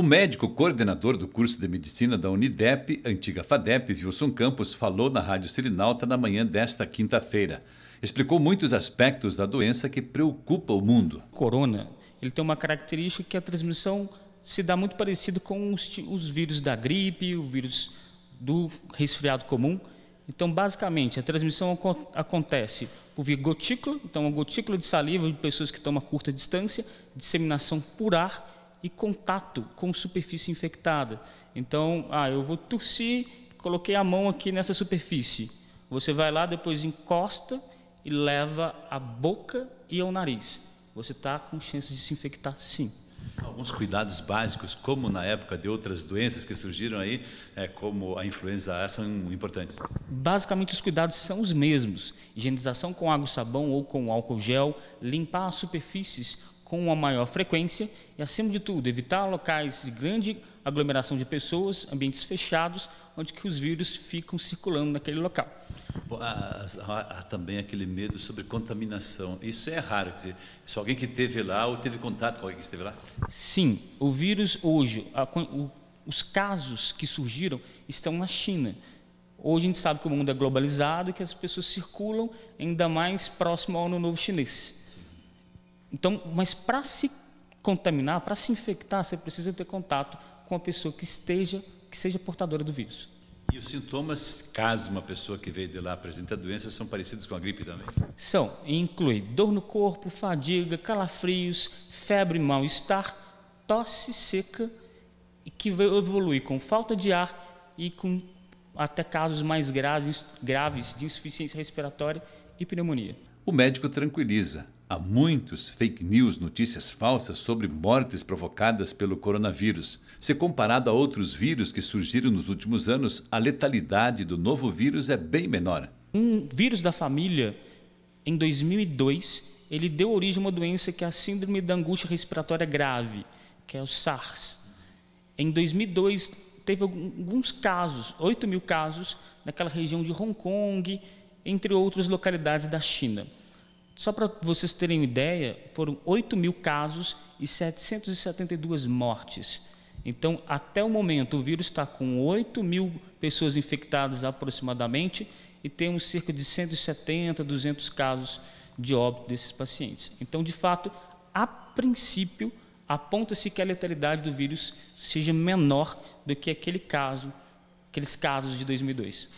O médico coordenador do curso de medicina da Unidep, antiga FADEP, Wilson Campos, falou na Rádio Sirinalta na manhã desta quinta-feira. Explicou muitos aspectos da doença que preocupa o mundo. Corona, ele tem uma característica que a transmissão se dá muito parecido com os, os vírus da gripe, o vírus do resfriado comum. Então, basicamente, a transmissão acontece por via gotícula, então uma gotícula de saliva de pessoas que estão a curta distância, disseminação por ar e contato com superfície infectada. Então, ah, eu vou tossir, coloquei a mão aqui nessa superfície. Você vai lá, depois encosta e leva a boca e ao nariz. Você está com chances de se infectar, sim. Alguns cuidados básicos, como na época de outras doenças que surgiram aí, é, como a influenza A, são importantes? Basicamente, os cuidados são os mesmos: higienização com água e sabão ou com álcool gel, limpar as superfícies com uma maior frequência e, acima de tudo, evitar locais de grande aglomeração de pessoas, ambientes fechados, onde que os vírus ficam circulando naquele local. Bom, há, há, também aquele medo sobre contaminação. Isso é raro, quer dizer, se alguém que esteve lá ou teve contato com alguém que esteve lá? Sim, o vírus hoje, a, o, os casos que surgiram estão na China. Hoje a gente sabe que o mundo é globalizado e que as pessoas circulam ainda mais próximo ao ano novo chinês. Então, mas para se contaminar, para se infectar, você precisa ter contato com a pessoa que esteja, que seja portadora do vírus. E os sintomas, caso uma pessoa que veio de lá apresenta doença, são parecidos com a gripe também? São, e inclui dor no corpo, fadiga, calafrios, febre, mal-estar, tosse seca, que vai evoluir com falta de ar e com até casos mais graves, graves de insuficiência respiratória e pneumonia. O médico tranquiliza, Há muitos fake news, notícias falsas sobre mortes provocadas pelo coronavírus. Se comparado a outros vírus que surgiram nos últimos anos, a letalidade do novo vírus é bem menor. Um vírus da família, em 2002, ele deu origem a uma doença que é a síndrome da angústia respiratória grave, que é o SARS. Em 2002, teve alguns casos, 8 mil casos, naquela região de Hong Kong, entre outras localidades da China. Só para vocês terem ideia, foram 8 mil casos e 772 mortes. Então, até o momento, o vírus está com 8 mil pessoas infectadas aproximadamente e temos cerca de 170, 200 casos de óbito desses pacientes. Então, de fato, a princípio, aponta-se que a letalidade do vírus seja menor do que aquele caso, aqueles casos de 2002.